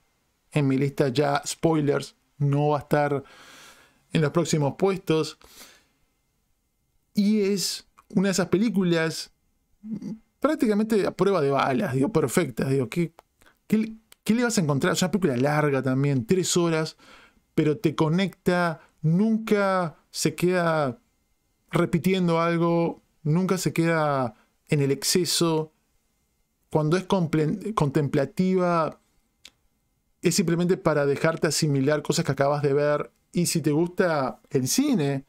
S1: en mi lista ya. Spoilers, no va a estar en los próximos puestos. Y es una de esas películas prácticamente a prueba de balas, digo, perfectas, ¿qué, qué le vas a encontrar? Es una película larga también, tres horas, pero te conecta, nunca se queda repitiendo algo, nunca se queda en el exceso. Cuando es contemplativa, es simplemente para dejarte asimilar cosas que acabas de ver. Y si te gusta el cine,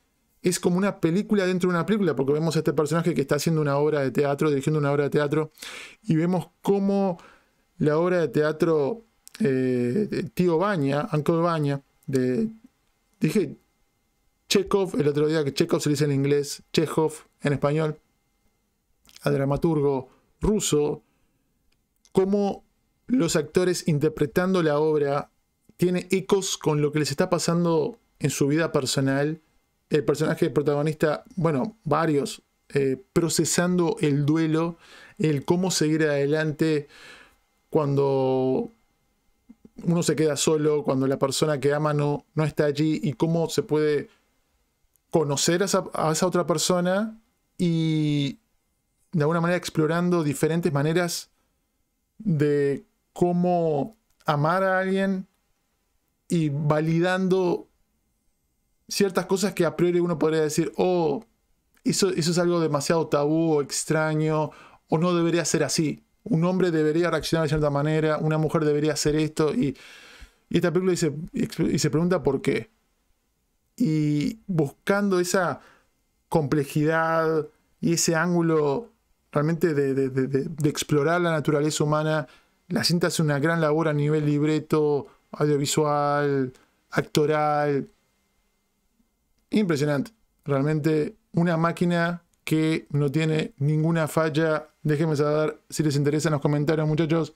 S1: es como una película dentro de una película, porque vemos a este personaje que está haciendo una obra de teatro, dirigiendo una obra de teatro, y vemos cómo la obra de teatro eh, de Tío Baña, anko Baña, de, dije Chekhov, el otro día que Chekhov se dice en inglés, Chekhov en español, ...a dramaturgo ruso, cómo los actores interpretando la obra tiene ecos con lo que les está pasando en su vida personal el personaje protagonista, bueno, varios, eh, procesando el duelo, el cómo seguir adelante cuando uno se queda solo, cuando la persona que ama no, no está allí y cómo se puede conocer a esa, a esa otra persona y de alguna manera explorando diferentes maneras de cómo amar a alguien y validando ciertas cosas que a priori uno podría decir, oh, eso, es algo demasiado tabú o extraño, o no debería ser así. Un hombre debería reaccionar de cierta manera, una mujer debería hacer esto, y, esta película se, pregunta por qué. Y buscando esa complejidad y ese ángulo realmente de, de, explorar la naturaleza humana. La cinta hace una gran labor a nivel libreto, audiovisual, actoral, impresionante. Realmente una máquina que no tiene ninguna falla. Déjenme saber si les interesa en los comentarios, muchachos.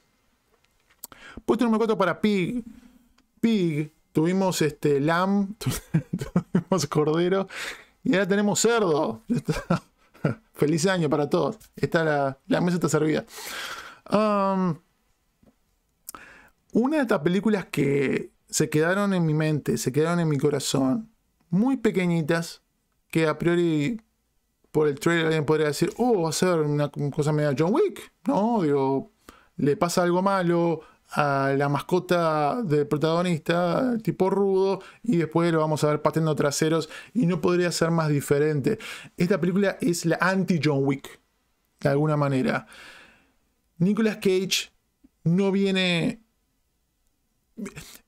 S1: Puesto número 4 para Pig. Pig. Tuvimos este lamb, tuvimos cordero y ahora tenemos cerdo. Feliz año para todos. Está la, mesa está servida. Um, una de estas películas que se quedaron en mi mente, se quedaron en mi corazón, muy pequeñitas que a priori por el trailer alguien podría decir, oh, va a ser una cosa media John Wick. No, digo, le pasa algo malo a la mascota del protagonista, tipo rudo, y después lo vamos a ver pateando traseros y no podría ser más diferente. Esta película es la anti-John Wick, de alguna manera. Nicolas Cage no viene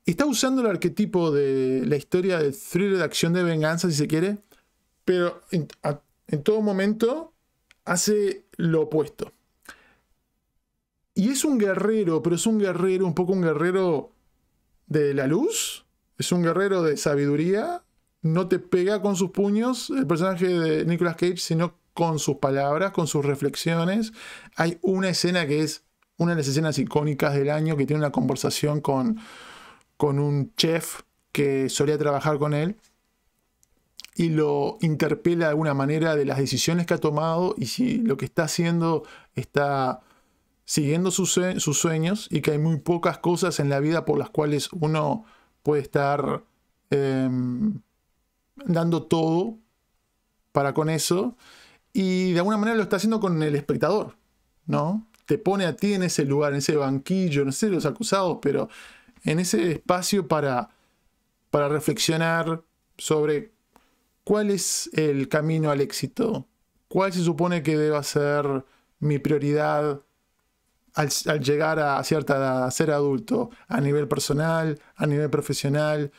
S1: Está usando el arquetipo de la historia de thriller de acción de venganza, si se quiere, pero en, en todo momento hace lo opuesto. Y es un guerrero, pero es un guerrero, un poco un guerrero de la luz. Es un guerrero de sabiduría. No te pega con sus puños el personaje de Nicolas Cage, sino con sus palabras, con sus reflexiones. Hay una escena que es una de las escenas icónicas del año que tiene una conversación con, un chef que solía trabajar con él y lo interpela de alguna manera de las decisiones que ha tomado y si lo que está haciendo está siguiendo sus, sueños y que hay muy pocas cosas en la vida por las cuales uno puede estar em, dando todo para con eso y de alguna manera lo está haciendo con el espectador, ¿no? te pone a ti en ese lugar, en ese banquillo, no sé, los acusados, pero en ese espacio para, para reflexionar sobre cuál es el camino al éxito, cuál se supone que deba ser mi prioridad al, al, llegar a cierta a ser adulto, a nivel personal, a nivel profesional.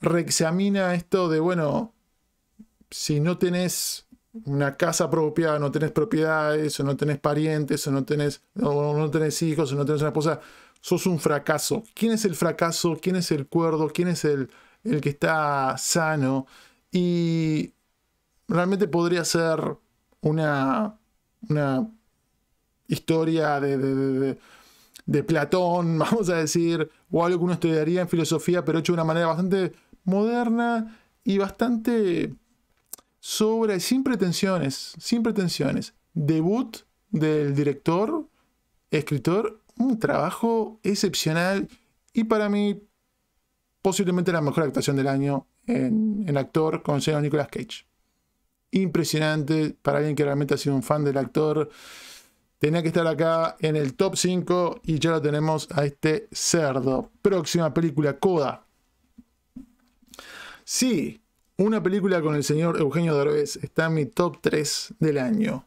S1: Reexamina esto de, bueno, si no tenés una casa propia, no tenés propiedades, o no tenés parientes, o no tenés, no tenés hijos, o no tenés una esposa, sos un fracaso. ¿Quién es el fracaso? ¿Quién es el cuerdo? ¿Quién es el, que está sano? Y realmente podría ser una, una historia de, de, Platón, vamos a decir, o algo que uno estudiaría en filosofía, pero hecho de una manera bastante moderna y bastante sobre, sin pretensiones, sin pretensiones, debut del director, escritor, un trabajo excepcional y para mí posiblemente la mejor actuación del año en, actor con el señor Nicolas Cage. Impresionante para alguien que realmente ha sido un fan del actor. Tenía que estar acá en el top 5 y ya lo tenemos a este cerdo. Próxima película, Coda. Sí, una película con el señor Eugenio Derbez está en mi top 3 del año.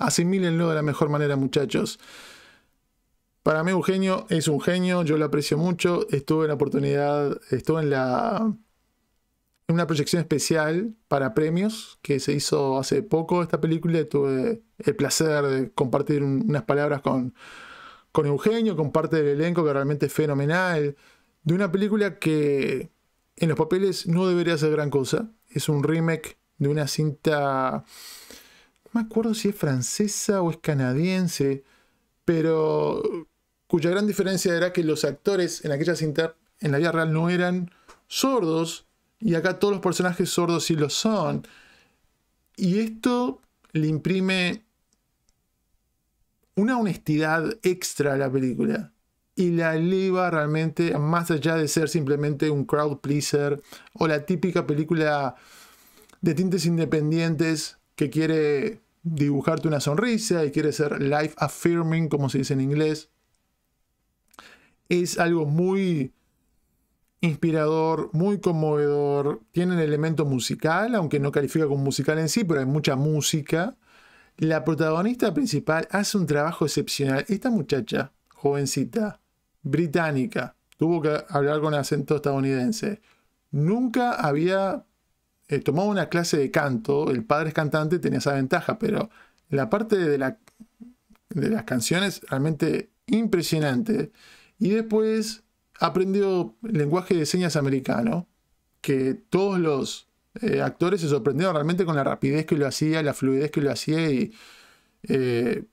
S1: Asimílenlo de la mejor manera, muchachos. Para mí Eugenio es un genio, yo lo aprecio mucho. Estuve en la oportunidad, estuve en la en una proyección especial para premios que se hizo hace poco esta película. Tuve el placer de compartir unas palabras con, con Eugenio, con parte del elenco que realmente es fenomenal. De una película que en los papeles no debería ser gran cosa. Es un remake de una cinta. No me acuerdo si es francesa o es canadiense, pero cuya gran diferencia era que los actores en aquella cinta en la vida real no eran sordos y acá todos los personajes sordos sí lo son. Y esto le imprime una honestidad extra a la película y la eleva realmente más allá de ser simplemente un crowd pleaser o la típica película de tintes independientes que quiere dibujarte una sonrisa y quiere ser life affirming, como se dice en inglés. Es algo muy inspirador, muy conmovedor. Tiene un elemento musical, aunque no califica como musical en sí, pero hay mucha música. La protagonista principal hace un trabajo excepcional. Esta muchacha, jovencita, británica, tuvo que hablar con acento estadounidense, nunca había eh, tomado una clase de canto, el padre es cantante, tenía esa ventaja, pero la parte de, la, de las canciones realmente impresionante. Y después aprendió lenguaje de señas americano, que todos los eh, actores se sorprendieron realmente con la rapidez que lo hacía, la fluidez que lo hacía y eh,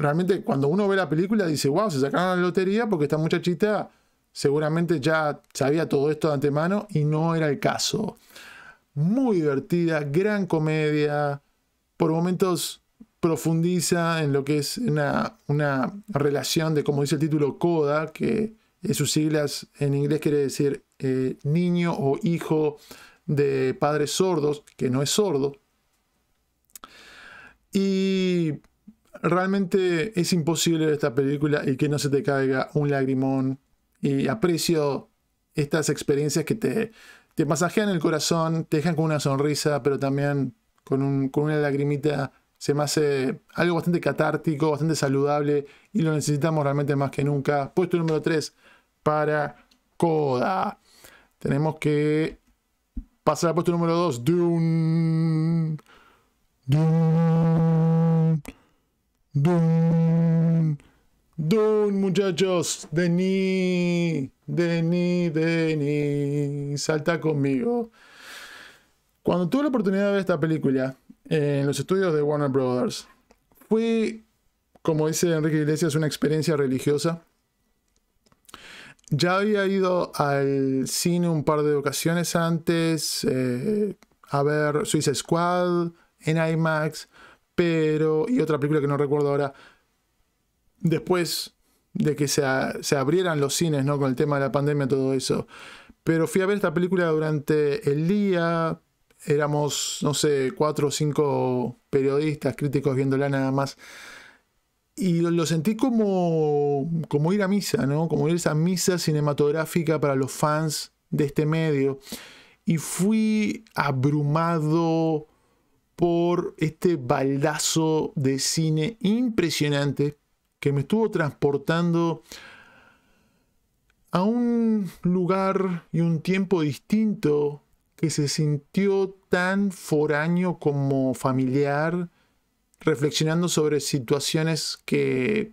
S1: realmente cuando uno ve la película dice, wow, se sacaron la lotería porque esta muchachita seguramente ya sabía todo esto de antemano y no era el caso. Muy divertida, gran comedia, por momentos profundiza en lo que es una, una relación de, como dice el título, CODA, que en sus siglas en inglés quiere decir eh, niño o hijo de padres sordos, que no es sordo. Y realmente es imposible ver esta película y que no se te caiga un lagrimón. Y aprecio estas experiencias que te, te masajean el corazón, te dejan con una sonrisa, pero también con, un, con una lagrimita. Se me hace algo bastante catártico, bastante saludable y lo necesitamos realmente más que nunca. Puesto número 3 para Coda. Tenemos que pasar al puesto número 2. Dune. Dun, dun, muchachos. Denis, Denis, Denis. Salta conmigo. Cuando tuve la oportunidad de ver esta película eh, en los estudios de Warner Brothers, fue, como dice Enrique Iglesias, una experiencia religiosa. Ya había ido al cine un par de ocasiones antes eh, a ver Suiza Squad en IMAX pero. Y otra película que no recuerdo ahora. Después de que se, abrieran los cines, ¿no? Con el tema de la pandemia, todo eso. Pero fui a ver esta película durante el día. Éramos, no sé, cuatro o cinco periodistas, críticos viéndola nada más. Y lo, sentí como, como ir a misa, ¿no? Como ir a esa misa cinematográfica para los fans de este medio. Y fui abrumado, por este baldazo de cine impresionante que me estuvo transportando a un lugar y un tiempo distinto que se sintió tan foraño como familiar, reflexionando sobre situaciones que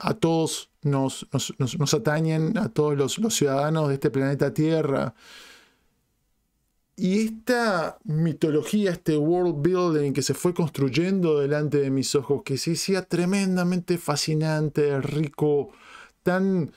S1: a todos nos, atañen, a todos los ciudadanos de este planeta Tierra. Y esta mitología, este world building que se fue construyendo delante de mis ojos, que se hacía tremendamente fascinante, rico, tan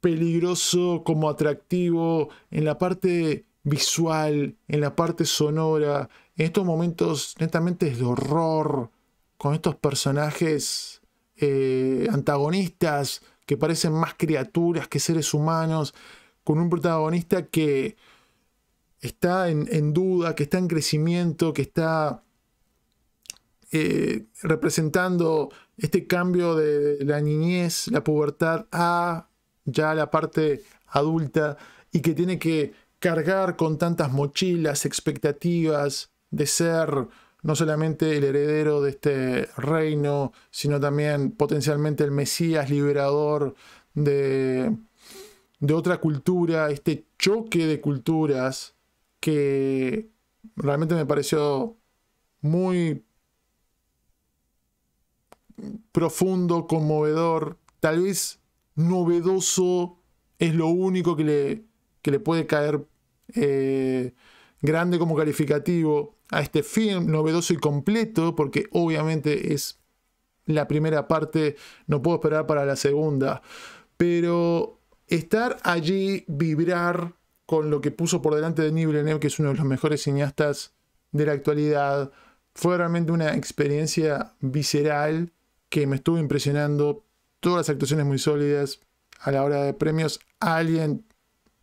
S1: peligroso como atractivo en la parte visual, en la parte sonora, en estos momentos netamente es de horror, con estos personajes eh, antagonistas que parecen más criaturas que seres humanos, con un protagonista que está en, duda, que está en crecimiento, que está eh, representando este cambio de la niñez, la pubertad, a ya la parte adulta y que tiene que cargar con tantas mochilas, expectativas de ser no solamente el heredero de este reino, sino también potencialmente el Mesías liberador de, de otra cultura, este choque de culturas que realmente me pareció muy profundo, conmovedor, tal vez novedoso, es lo único que le, le puede caer eh, grande como calificativo a este film, novedoso y completo, porque obviamente es la primera parte, no puedo esperar para la segunda, pero estar allí, vibrar, con lo que puso por delante de Villeneuve, que es uno de los mejores cineastas de la actualidad. Fue realmente una experiencia visceral que me estuvo impresionando. Todas las actuaciones muy sólidas. A la hora de premios, alguien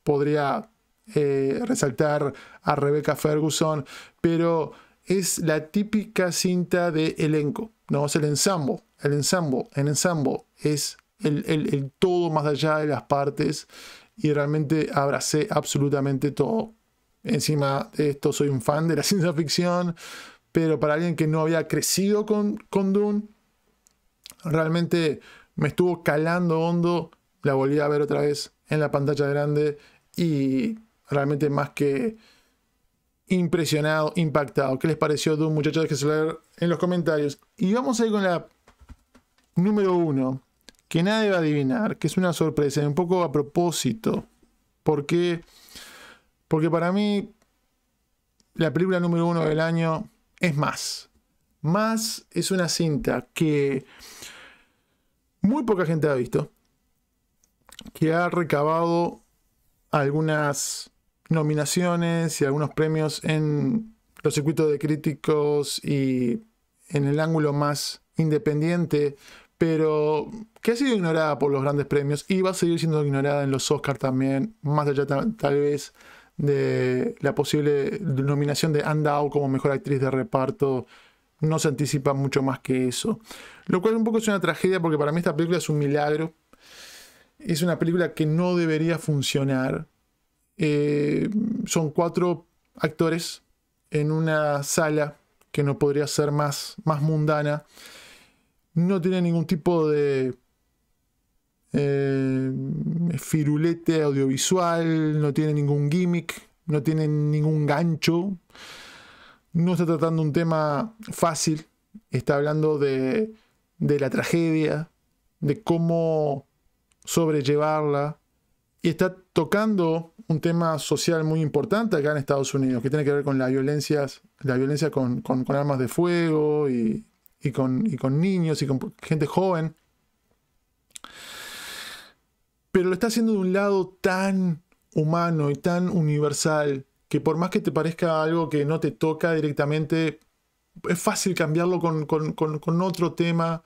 S1: podría eh, resaltar a Rebecca Ferguson, pero es la típica cinta de elenco, ¿no? Es el ensambo... el ensamble, el ensambo es el todo más allá de las partes y realmente abracé absolutamente todo. Encima de esto soy un fan de la ciencia ficción, pero para alguien que no había crecido con, con Dune, realmente me estuvo calando hondo, la volví a ver otra vez en la pantalla grande y realmente más que impresionado, impactado. ¿Qué les pareció Dune, muchachos? Hay en los comentarios. Y vamos a ir con la número uno que nadie va a adivinar, que es una sorpresa, un poco a propósito. Porque, porque para mí la película número uno del año es Más. Más es una cinta que muy poca gente ha visto, que ha recabado algunas nominaciones y algunos premios en los circuitos de críticos y en el ángulo más independiente pero que ha sido ignorada por los grandes premios y va a seguir siendo ignorada en los Oscars también, más allá tal vez de la posible nominación de Andao como mejor actriz de reparto no se anticipa mucho más que eso. Lo cual un poco es una tragedia porque para mí esta película es un milagro. Es una película que no debería funcionar. Eh, son cuatro actores en una sala que no podría ser más mundana no tiene ningún tipo de eh, firulete audiovisual, no tiene ningún gimmick, no tiene ningún gancho, no está tratando un tema fácil, está hablando de, la tragedia, de cómo sobrellevarla, y está tocando un tema social muy importante acá en Estados Unidos, que tiene que ver con las violencias, la violencia con, con armas de fuego y y con, niños y con gente joven. Pero lo está haciendo de un lado tan humano y tan universal que por más que te parezca algo que no te toca directamente, es fácil cambiarlo con, otro tema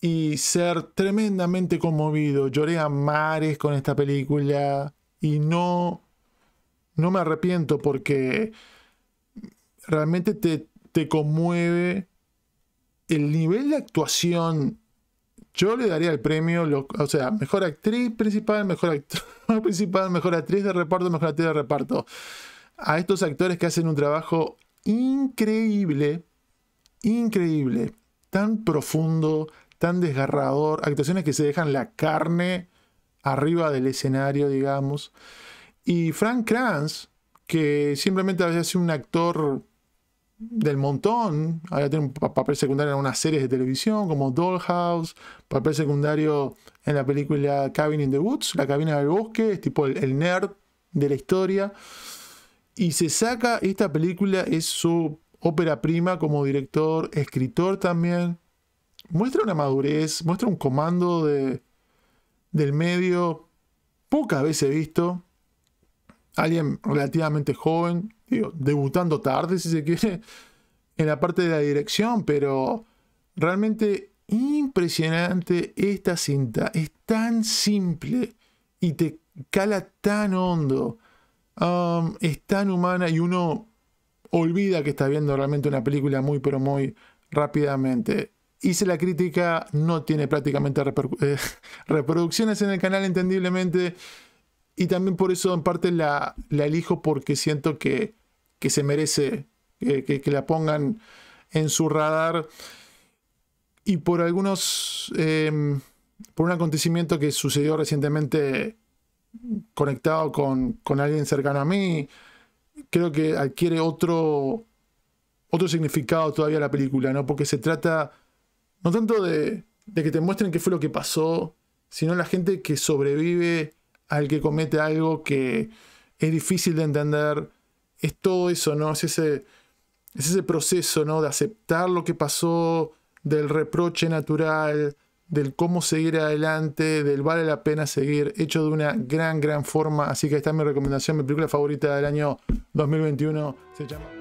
S1: y ser tremendamente conmovido. Lloré a mares con esta película y no, no me arrepiento porque realmente te, te conmueve el nivel de actuación, yo le daría el premio, o sea, mejor actriz principal, mejor actor principal, mejor actriz de reparto, mejor actriz de reparto. A estos actores que hacen un trabajo increíble, increíble, tan profundo, tan desgarrador, actuaciones que se dejan la carne arriba del escenario, digamos. Y Frank Kranz, que simplemente había sido un actor del montón. Ahora tiene un papel secundario en unas series de televisión como Dollhouse, papel secundario en la película Cabin in the Woods, La cabina del bosque, es tipo el, nerd de la historia. Y se saca, esta película es su ópera prima como director, escritor también. Muestra una madurez, muestra un comando de, del medio pocas veces visto. Alguien relativamente joven, digo, debutando tarde, si se quiere, en la parte de la dirección, pero realmente impresionante esta cinta. Es tan simple y te cala tan hondo. Um, es tan humana y uno olvida que está viendo realmente una película muy, pero muy rápidamente. Hice la crítica, no tiene prácticamente reproducciones en el canal, entendiblemente. Y también por eso en parte la, elijo porque siento que, se merece que, la pongan en su radar. Y por algunos, em, por un acontecimiento que sucedió recientemente conectado con, alguien cercano a mí, creo que adquiere otro, otro significado todavía la película, ¿no? Porque se trata no tanto de, de, que te muestren qué fue lo que pasó, sino la gente que sobrevive al que comete algo que es difícil de entender. Es todo eso, ¿no? Es ese, ese proceso, ¿no? De aceptar lo que pasó, del reproche natural, del cómo seguir adelante, del vale la pena seguir, hecho de una gran, gran forma. Así que esta es mi recomendación, mi película favorita del año 2021. Se llama...